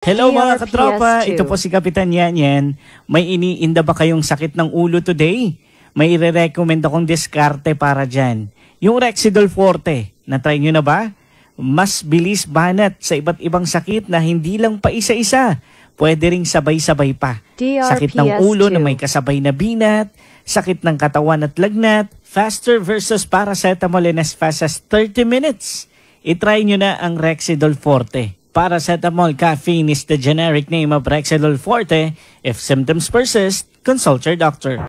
Hello Here, mga katropa, ps ito po si Kapitan Yanyan. May iniinda ba kayong sakit ng ulo today? May ire-recommend akong diskarte para dyan. Yung Rexidol Forte, na-try nyo na ba? Mas bilis banat sa iba't ibang sakit na hindi lang pa isa-isa. Pwede ring sabay-sabay pa. drps Sakit ng ulo na may kasabay na binat, sakit ng katawan at lagnat, faster versus paracetamol in as fast as 30 minutes. I-try nyo na ang Rexidol Forte. Paracetamol caffeine is the generic name of Rexidol Forte. If symptoms persist, consult your doctor.